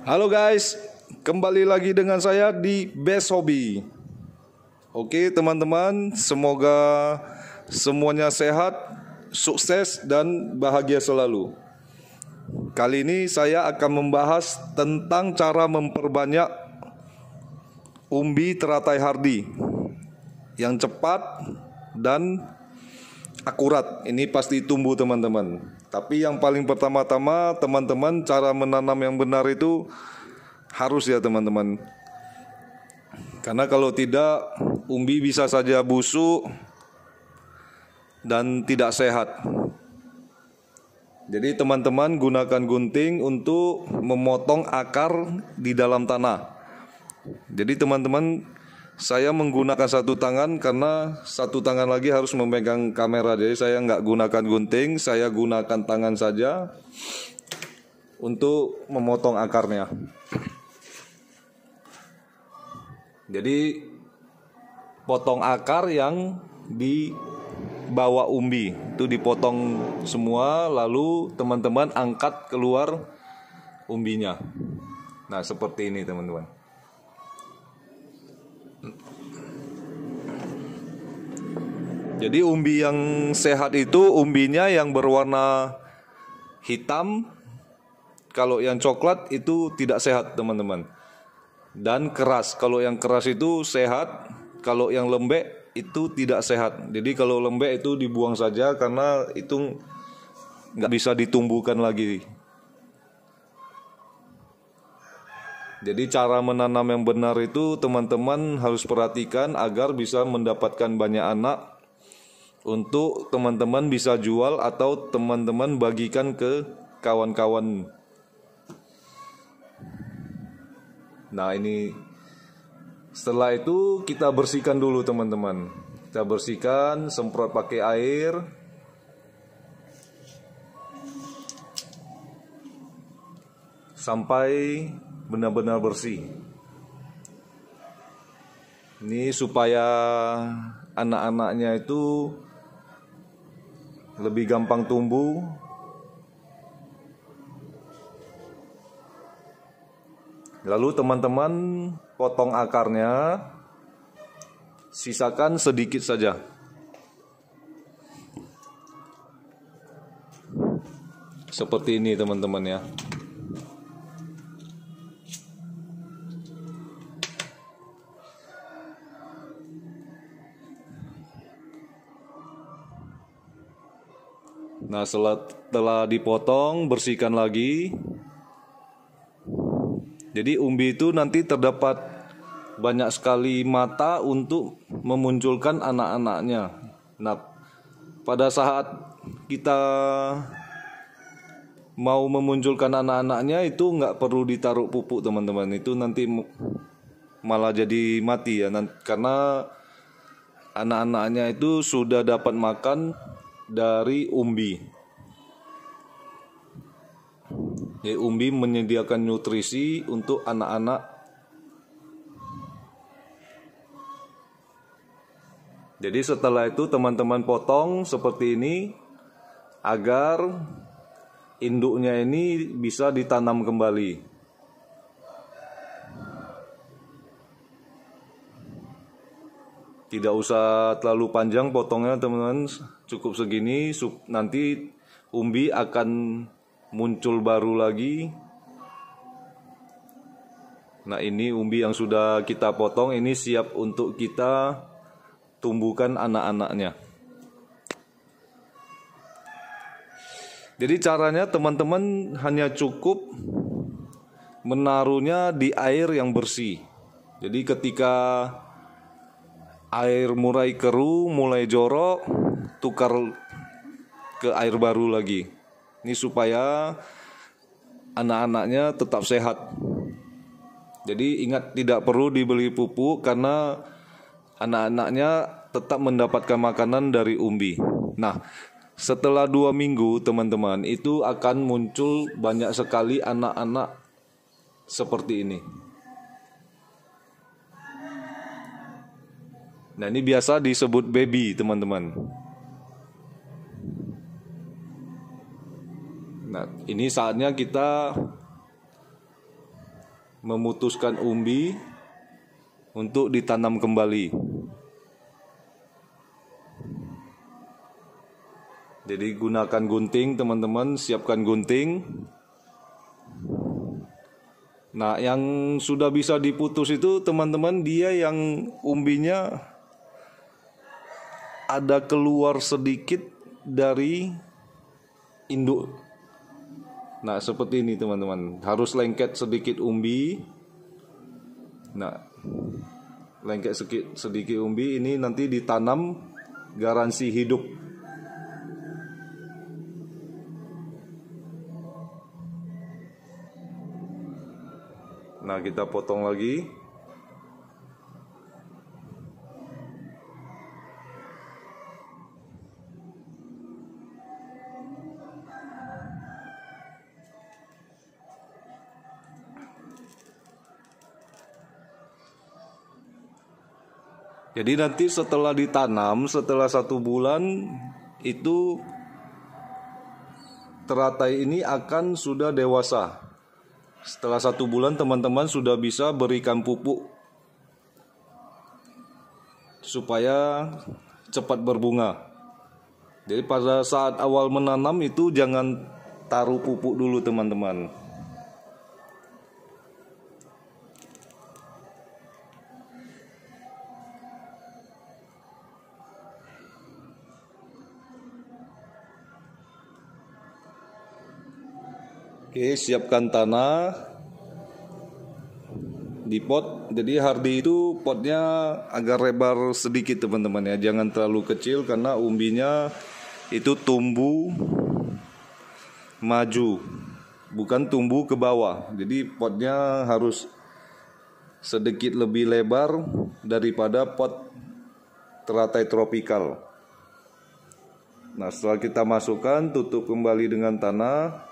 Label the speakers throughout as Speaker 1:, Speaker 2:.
Speaker 1: Halo guys, kembali lagi dengan saya di Best Hobby. Oke, teman-teman, semoga semuanya sehat, sukses dan bahagia selalu. Kali ini saya akan membahas tentang cara memperbanyak umbi teratai hardi yang cepat dan akurat. Ini pasti tumbuh teman-teman. Tapi yang paling pertama-tama teman-teman cara menanam yang benar itu harus ya teman-teman. Karena kalau tidak umbi bisa saja busuk dan tidak sehat. Jadi teman-teman gunakan gunting untuk memotong akar di dalam tanah. Jadi teman-teman saya menggunakan satu tangan karena satu tangan lagi harus memegang kamera jadi saya nggak gunakan gunting saya gunakan tangan saja untuk memotong akarnya jadi potong akar yang di bawah umbi itu dipotong semua lalu teman-teman angkat keluar umbinya nah seperti ini teman-teman Jadi umbi yang sehat itu umbinya yang berwarna hitam. Kalau yang coklat itu tidak sehat, teman-teman. Dan keras. Kalau yang keras itu sehat, kalau yang lembek itu tidak sehat. Jadi kalau lembek itu dibuang saja karena itu nggak bisa ditumbuhkan lagi. Jadi cara menanam yang benar itu teman-teman harus perhatikan agar bisa mendapatkan banyak anak untuk teman-teman bisa jual atau teman-teman bagikan ke kawan-kawan. Nah, ini setelah itu kita bersihkan dulu teman-teman. Kita bersihkan, semprot pakai air. Sampai benar-benar bersih. Ini supaya anak-anaknya itu lebih gampang tumbuh, Lalu teman-teman potong akarnya sisakan sedikit saja. Seperti ini teman-teman ya. Nah setelah dipotong bersihkan lagi. Jadi umbi itu nanti terdapat banyak sekali mata untuk memunculkan anak-anaknya. Nah pada saat kita mau memunculkan anak-anaknya itu nggak perlu ditaruh pupuk teman-teman itu nanti malah jadi mati ya karena anak-anaknya itu sudah dapat makan dari umbi. Jadi umbi menyediakan nutrisi untuk anak-anak. Jadi setelah itu teman-teman potong seperti ini agar induknya ini bisa ditanam kembali. tidak usah terlalu panjang potongnya teman-teman cukup segini sup, nanti umbi akan muncul baru lagi nah ini umbi yang sudah kita potong ini siap untuk kita tumbuhkan anak-anaknya jadi caranya teman-teman hanya cukup menaruhnya di air yang bersih jadi ketika air murai keruh mulai jorok tukar ke air baru lagi ini supaya anak-anaknya tetap sehat jadi ingat tidak perlu dibeli pupuk karena anak-anaknya tetap mendapatkan makanan dari umbi nah setelah dua minggu teman-teman itu akan muncul banyak sekali anak-anak seperti ini Nah ini biasa disebut baby teman-teman. Nah ini saatnya kita memutuskan umbi untuk ditanam kembali. Jadi gunakan gunting teman-teman, siapkan gunting. Nah, yang sudah bisa diputus itu teman-teman dia yang umbinya ada keluar sedikit dari induk. Nah, seperti ini teman-teman. Harus lengket sedikit umbi. Nah, lengket sedikit, sedikit umbi ini nanti ditanam garansi hidup. Nah, kita potong lagi. Jadi nanti setelah ditanam setelah satu bulan itu teratai ini akan sudah dewasa. Setelah satu bulan teman-teman sudah bisa berikan pupuk supaya cepat berbunga. Jadi pada saat awal menanam itu jangan taruh pupuk dulu teman-teman. Oke, siapkan tanah di pot. Jadi hardi itu potnya agak lebar sedikit teman-teman ya. Jangan terlalu kecil karena umbinya itu tumbuh maju, bukan tumbuh ke bawah. Jadi potnya harus sedikit lebih lebar daripada pot teratai tropikal. Nah, setelah kita masukkan, tutup kembali dengan tanah.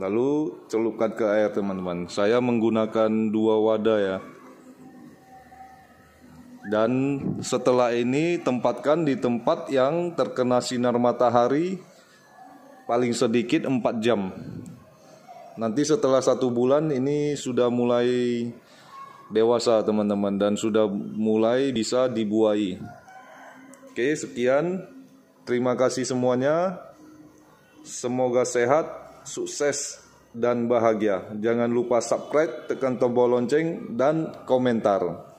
Speaker 1: lalu celupkan ke air teman-teman saya menggunakan dua wadah ya dan setelah ini tempatkan di tempat yang terkena sinar matahari paling sedikit 4 jam nanti setelah satu bulan ini sudah mulai dewasa teman-teman dan sudah mulai bisa dibuai oke sekian terima kasih semuanya semoga sehat sukses dan bahagia. Jangan lupa subscribe, tekan tombol lonceng, dan komentar.